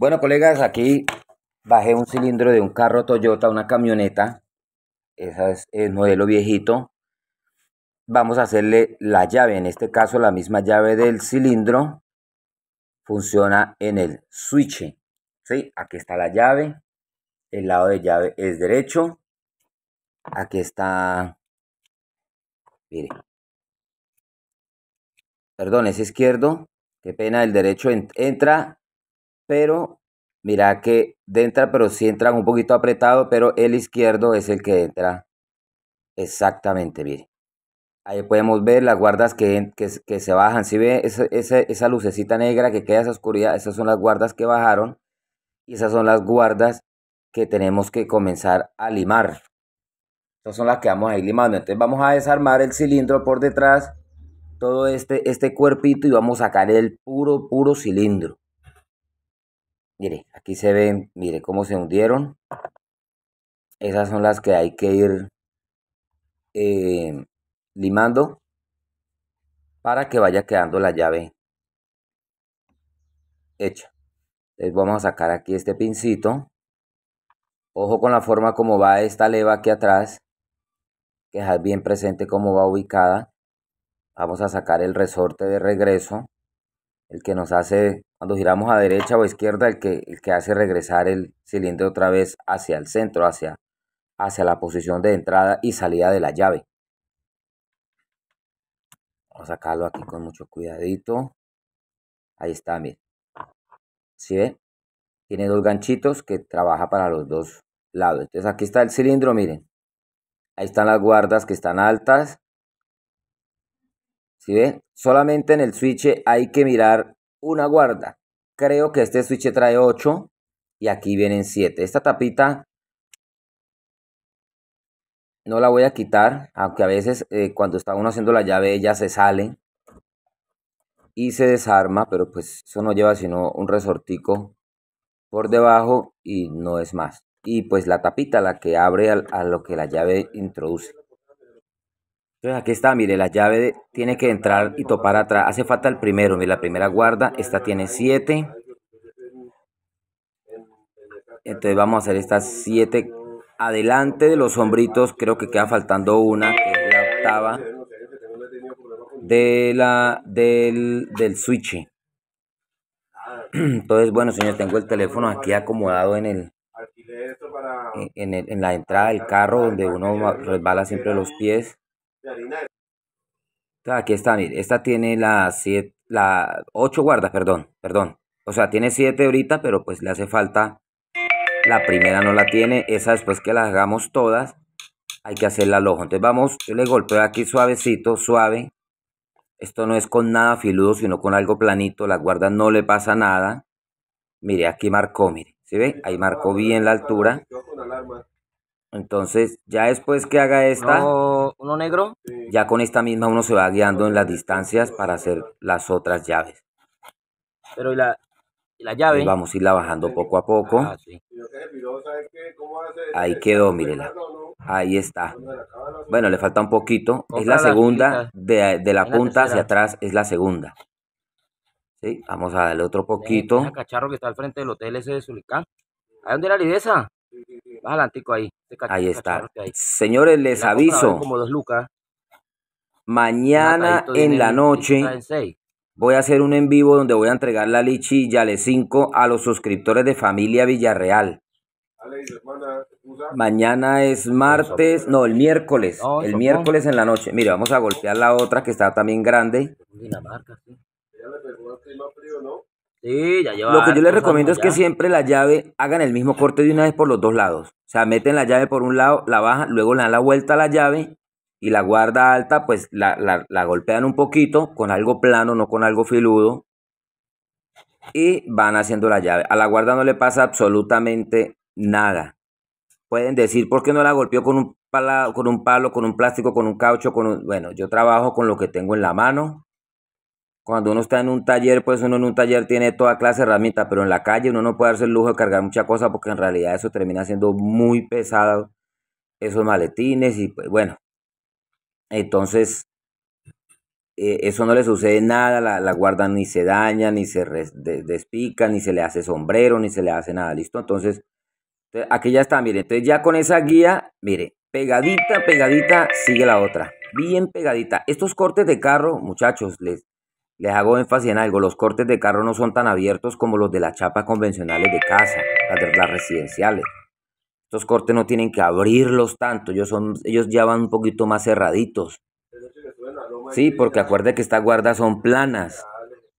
Bueno, colegas, aquí bajé un cilindro de un carro Toyota, una camioneta. Esa es el eh, modelo viejito. Vamos a hacerle la llave, en este caso la misma llave del cilindro. Funciona en el switch. ¿sí? Aquí está la llave. El lado de llave es derecho. Aquí está... Mire. Perdón, es izquierdo. Qué pena, el derecho entra pero mira que entra, pero si entran un poquito apretado, pero el izquierdo es el que entra exactamente, bien. Ahí podemos ver las guardas que, que, se bajan. Si ve esa, lucecita negra que queda esa oscuridad, esas son las guardas que bajaron. Y esas son las guardas que tenemos que comenzar a limar. Estas son las que vamos a ir limando. Entonces vamos a desarmar el cilindro por detrás, todo este, este cuerpito y vamos a sacar el puro, puro cilindro. Mire, aquí se ven, mire cómo se hundieron. Esas son las que hay que ir eh, limando para que vaya quedando la llave hecha. Entonces vamos a sacar aquí este pincito. Ojo con la forma como va esta leva aquí atrás. Que bien presente cómo va ubicada. Vamos a sacar el resorte de regreso. El que nos hace cuando giramos a derecha o a izquierda, el que, el que hace regresar el cilindro otra vez hacia el centro, hacia, hacia la posición de entrada y salida de la llave. Vamos a sacarlo aquí con mucho cuidadito. Ahí está, miren. ¿Sí ven? Tiene dos ganchitos que trabaja para los dos lados. Entonces aquí está el cilindro, miren. Ahí están las guardas que están altas. ¿Sí ven? Solamente en el switch hay que mirar una guarda. Creo que este switch trae 8 y aquí vienen 7. Esta tapita no la voy a quitar, aunque a veces eh, cuando está uno haciendo la llave ella se sale y se desarma, pero pues eso no lleva sino un resortico por debajo y no es más. Y pues la tapita la que abre a lo que la llave introduce. Entonces aquí está, mire, la llave tiene que entrar y topar atrás. Hace falta el primero, mire, la primera guarda. Esta tiene 7. Entonces vamos a hacer estas siete. adelante de los sombritos. Creo que queda faltando una, que es la octava de la, del, del switch. Entonces, bueno, señor, tengo el teléfono aquí acomodado en el, en, el, en, la entrada del carro donde uno resbala siempre los pies. Aquí está, mire, esta tiene las siete, la ocho guardas, perdón, perdón. O sea, tiene 7 ahorita, pero pues le hace falta. La primera no la tiene, esa después que las hagamos todas, hay que hacerla al ojo. Entonces vamos, yo le golpeo aquí suavecito, suave. Esto no es con nada filudo, sino con algo planito. Las guardas no le pasa nada. Mire, aquí marcó, mire. ¿se ve? Ahí marcó bien la altura. Entonces, ya después que haga esta, uno, negro, ya con esta misma uno se va guiando en las distancias para hacer las otras llaves. Pero y la, la llave. vamos a irla bajando poco a poco. Ah, Ahí quedó, mírela. Ahí está. Bueno, le falta un poquito. es la segunda, de, la punta hacia atrás es la segunda. Sí, vamos a darle otro poquito. cacharro que está al frente del hotel ese de Sulicán. ¿Ahí dónde era la lidesa? ahí. ahí está. Señores, les aviso. lucas. Mañana en la noche voy a hacer un en vivo donde voy a entregar la lichi Yale 5 a los suscriptores de Familia Villarreal. Mañana es pues, martes, no, el miércoles, el pues. miércoles en la noche. Mira, vamos a golpear la otra que está también grande. Lo que yo les recomiendo es que siempre la llave hagan el mismo corte de una vez por los dos lados. O sea, meten la llave por un lado, la bajan, luego le dan la vuelta a la llave y la guarda alta, pues la, la, golpean un poquito con algo plano, no con algo filudo. Y van haciendo la llave. A la guarda no le pasa absolutamente nada. Pueden decir, ¿por qué no la golpeó con un, con un palo, con un plástico, con un caucho? Con un... Bueno, yo trabajo con lo que tengo en la mano cuando uno está en un taller, pues uno en un taller tiene toda clase de herramientas, pero en la calle uno no puede darse el lujo de cargar mucha cosa porque en realidad eso termina siendo muy pesado, esos maletines y pues bueno. Entonces, e, eso no le sucede nada, la, la, guarda ni se daña, ni se despica, ni se le hace sombrero, ni se le hace nada, ¿listo? Entonces, aquí ya está, mire, entonces ya con esa guía, mire, pegadita, pegadita, sigue la otra, bien pegadita. Estos cortes de carro, muchachos, les, les hago énfasis en algo, los cortes de carro no son tan abiertos como los de las chapas convencionales de casa, las, de, las residenciales. Estos cortes no tienen que abrirlos tanto, ellos, son, ellos ya van un poquito más cerraditos. Sí, porque acuerde que estas guardas son planas.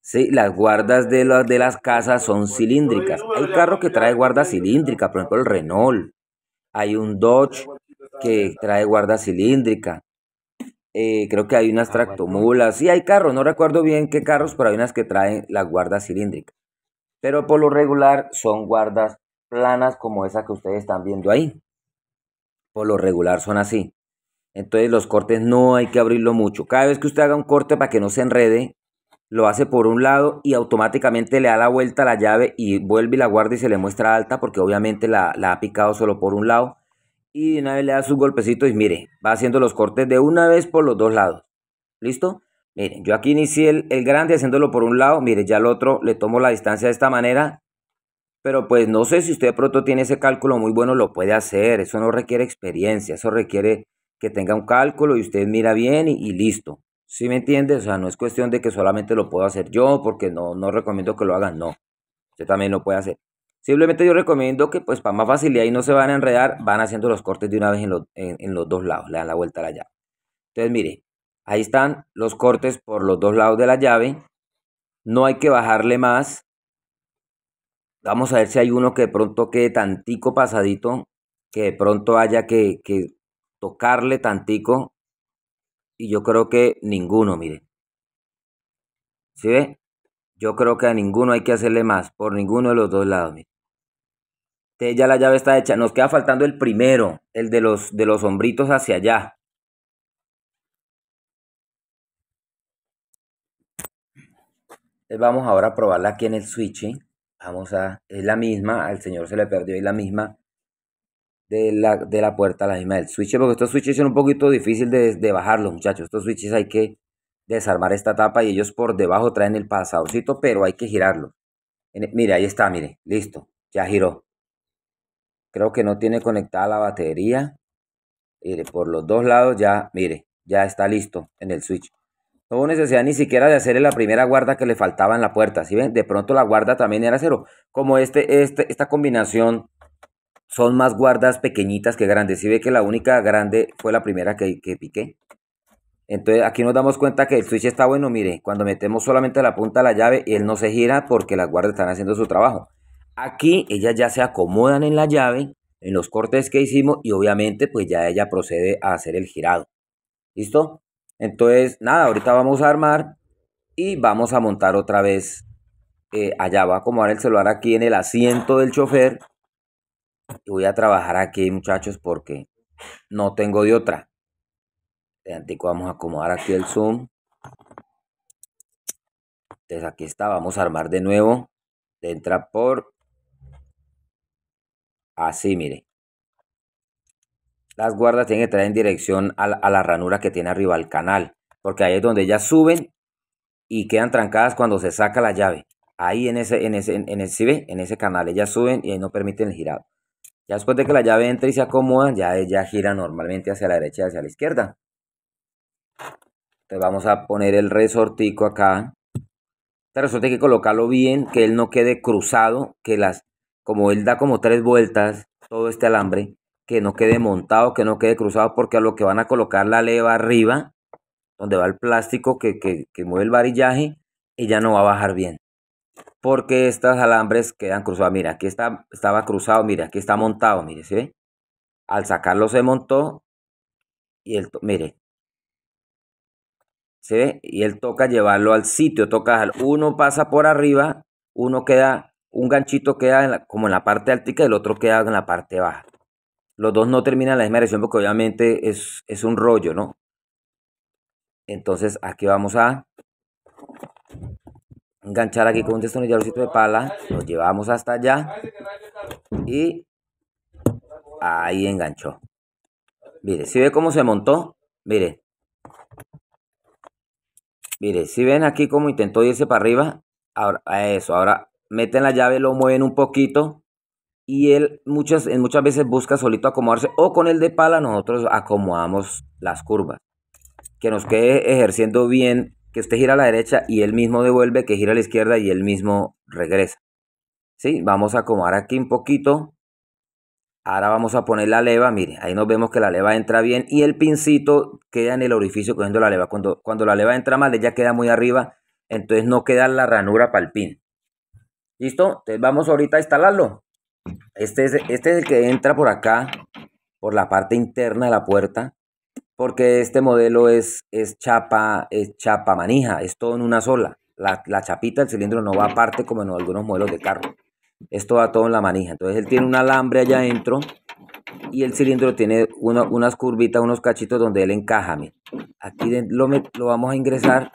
Sí, las guardas de las, de las casas son cilíndricas. Hay carros que trae guarda cilíndrica, por ejemplo el Renault. Hay un Dodge que trae guarda cilíndrica. Eh, creo que hay unas ah, tractomulas, sí hay carros, no recuerdo bien qué carros, pero hay unas que traen la guarda cilíndrica. Pero por lo regular son guardas planas como esa que ustedes están viendo ahí. Por lo regular son así. Entonces los cortes no hay que abrirlo mucho. Cada vez que usted haga un corte para que no se enrede, lo hace por un lado y automáticamente le da la vuelta a la llave y vuelve y la guarda y se le muestra alta porque obviamente la ha picado solo por un lado y de una vez le da sus golpecitos y mire, va haciendo los cortes de una vez por los dos lados. ¿Listo? Miren, yo aquí inicié el, el grande haciéndolo por un lado, mire, ya al otro le tomo la distancia de esta manera, pero pues no sé si usted pronto tiene ese cálculo muy bueno, lo puede hacer, eso no requiere experiencia, eso requiere que tenga un cálculo y usted mira bien y, listo. ¿Sí me entiende? O sea, no es cuestión de que solamente lo puedo hacer yo porque no, no recomiendo que lo hagan, no. Usted también lo puede hacer. Simplemente yo recomiendo que pues para más facilidad y no se van a enredar, van haciendo los cortes de una vez en los, dos lados, le dan la vuelta a la llave. Entonces mire, ahí están los cortes por los dos lados de la llave, no hay que bajarle más. Vamos a ver si hay uno que de pronto quede tantico pasadito, que de pronto haya que, tocarle tantico. Y yo creo que ninguno, mire. ¿Sí ve? Yo creo que a ninguno hay que hacerle más, por ninguno de los dos lados, mire ya la llave está hecha. Nos queda faltando el primero, el de los, de los hombritos hacia allá. vamos ahora a probarla aquí en el switch. Vamos a, es la misma, al señor se le perdió y la misma de la, puerta, la misma del switch, porque estos switches son un poquito difícil de, de bajarlos, muchachos. Estos switches hay que desarmar esta tapa y ellos por debajo traen el pasadorcito, pero hay que girarlo. mire, ahí está, mire, listo, ya giró. Creo que no tiene conectada la batería. Mire, por los dos lados ya, mire, ya está listo en el switch. No hubo necesidad ni siquiera de hacerle la primera guarda que le faltaba en la puerta. si ven? De pronto la guarda también era cero. Como este, este, esta combinación son más guardas pequeñitas que grandes. Si ve que la única grande fue la primera que, que piqué. Entonces aquí nos damos cuenta que el switch está bueno. Mire, cuando metemos solamente la punta de la llave, y él no se gira porque las guardas están haciendo su trabajo. Aquí ellas ya se acomodan en la llave, en los cortes que hicimos y obviamente pues ya ella procede a hacer el girado. ¿Listo? Entonces, nada, ahorita vamos a armar y vamos a montar otra vez. Eh, allá va a acomodar el celular aquí en el asiento del chofer. Y voy a trabajar aquí, muchachos, porque no tengo de otra. De antico vamos a acomodar aquí el zoom. Entonces aquí está, vamos a armar de nuevo. Entra por Así, mire. Las guardas tienen que traer en dirección a la, ranura que tiene arriba el canal. Porque ahí es donde ellas suben y quedan trancadas cuando se saca la llave. Ahí en ese, en ese, en, ese, en ese canal ellas suben y ahí no permiten el girado. Ya después de que la llave entre y se acomoda, ya ella gira normalmente hacia la derecha y hacia la izquierda. Entonces vamos a poner el resortico acá. Pero resorte hay que colocarlo bien, que él no quede cruzado, que las, como él da como tres vueltas todo este alambre, que no quede montado, que no quede cruzado, porque a lo que van a colocar la leva arriba, donde va el plástico que, mueve el varillaje, ella no va a bajar bien. Porque estos alambres quedan cruzados. Mira, aquí está, estaba cruzado, mira, aquí está montado, mire, ¿se ve? Al sacarlo se montó y él, mire, ¿se ve? Y él toca llevarlo al sitio, toca Uno pasa por arriba, uno queda un ganchito queda como en la parte altica y el otro queda en la parte baja. Los dos no terminan la misma dirección porque obviamente es, un rollo, ¿no? Entonces aquí vamos a enganchar aquí con un destornilladorcito de pala. Lo llevamos hasta allá. Y ahí enganchó. Mire, si ve cómo se montó? Mire. Mire, si ven aquí cómo intentó irse para arriba. Ahora, eso, ahora meten la llave, lo mueven un poquito y él muchas, muchas veces busca solito acomodarse o con el de pala nosotros acomodamos las curvas. Que nos quede ejerciendo bien, que usted gira a la derecha y él mismo devuelve, que gira a la izquierda y él mismo regresa. ¿Sí? Vamos a acomodar aquí un poquito. Ahora vamos a poner la leva, mire, ahí nos vemos que la leva entra bien y el pincito queda en el orificio cogiendo la leva. Cuando, cuando la leva entra mal, ella queda muy arriba, entonces no queda la ranura para el pin. ¿Listo? Entonces vamos ahorita a instalarlo. Este es, este es el que entra por acá, por la parte interna de la puerta, porque este modelo es, es chapa, es chapa manija, es todo en una sola. La, chapita del cilindro no va aparte como en algunos modelos de carro. Esto va todo en la manija. Entonces él tiene un alambre allá adentro y el cilindro tiene una, unas curvitas, unos cachitos donde él encaja. Aquí lo, lo vamos a ingresar,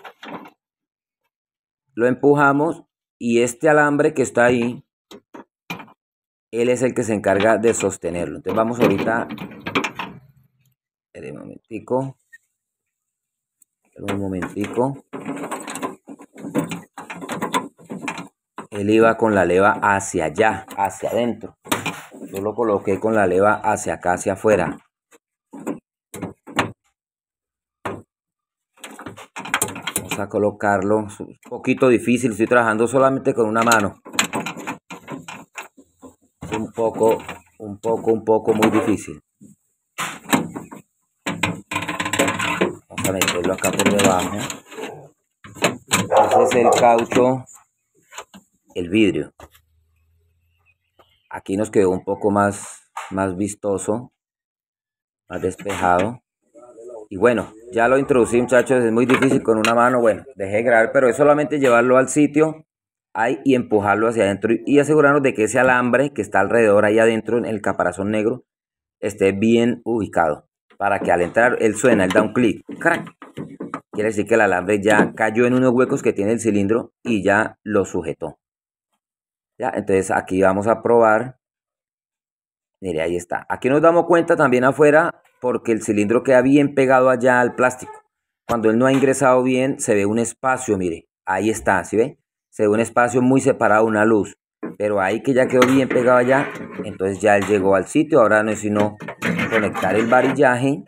lo empujamos y este alambre que está ahí, él es el que se encarga de sostenerlo. Entonces vamos ahorita, un momentico, un momentico. Él iba con la leva hacia allá, hacia adentro. Yo lo coloqué con la leva hacia acá, hacia afuera. a colocarlo. Es un poquito difícil, estoy trabajando solamente con una mano. un poco, un poco, un poco muy difícil. Vamos a meterlo acá por debajo. es el caucho, el vidrio. Aquí nos quedó un poco más, más vistoso, más despejado. Y bueno, ya lo introducí, muchachos, es muy difícil con una mano. Bueno, dejé grabar, pero es solamente llevarlo al sitio ahí y empujarlo hacia adentro y asegurarnos de que ese alambre que está alrededor ahí adentro en el caparazón negro esté bien ubicado para que al entrar él suena, él da un clic, Quiere decir que el alambre ya cayó en unos huecos que tiene el cilindro y ya lo sujetó. Ya, entonces aquí vamos a probar. Mire, ahí está. Aquí nos damos cuenta también afuera porque el cilindro queda bien pegado allá al plástico. Cuando él no ha ingresado bien, se ve un espacio, mire, ahí está, si ve? Se ve un espacio muy separado, una luz. Pero ahí que ya quedó bien pegado allá, entonces ya él llegó al sitio. Ahora no es sino conectar el varillaje,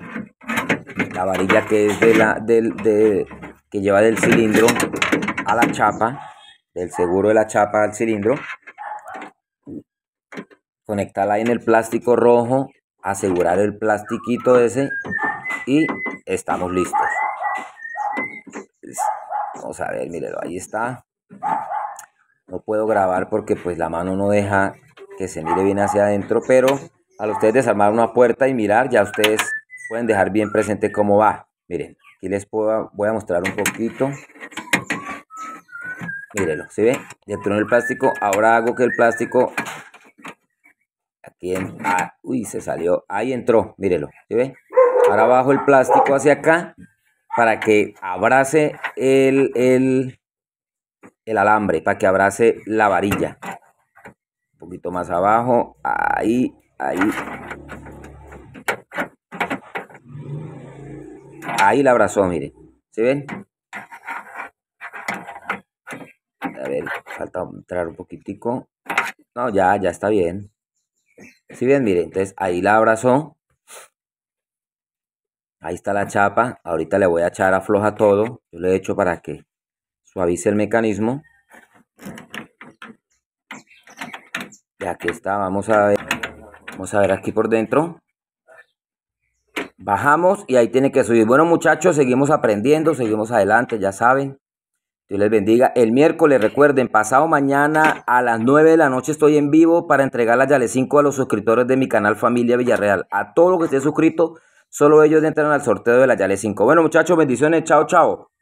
la varilla que es de la, que lleva del cilindro a la chapa, del seguro de la chapa al cilindro. Conectarla ahí en el plástico rojo asegurar el plastiquito ese y estamos listos. vamos a ver, mírenlo, ahí está. No puedo grabar porque pues la mano no deja que se mire bien hacia adentro, pero al ustedes desarmar una puerta y mirar, ya ustedes pueden dejar bien presente cómo va. Miren, aquí les puedo, voy a mostrar un poquito. Mírenlo, ¿se ve? Dentro el plástico, ahora hago que el plástico Aquí ah, uy, se salió. Ahí entró, mírelo. ¿Se ve? Ahora bajo el plástico hacia acá para que abrace el, el, el alambre, para que abrace la varilla. Un poquito más abajo. Ahí, ahí. Ahí la abrazó, mire. ¿Se ven? A ver, falta entrar un poquitico. No, ya, ya está bien. Si bien, miren, entonces ahí la abrazó. Ahí está la chapa. Ahorita le voy a echar afloja todo. Yo le he hecho para que suavice el mecanismo. Y aquí está. Vamos a ver. Vamos a ver aquí por dentro. Bajamos y ahí tiene que subir. Bueno muchachos, seguimos aprendiendo, seguimos adelante, ya saben. Dios les bendiga. El miércoles, recuerden, pasado mañana a las 9 de la noche estoy en vivo para entregar la Yale 5 a los suscriptores de mi canal Familia Villarreal. A todo lo que esté suscrito, solo ellos entran al sorteo de la Yale 5. Bueno, muchachos, bendiciones. Chao, chao.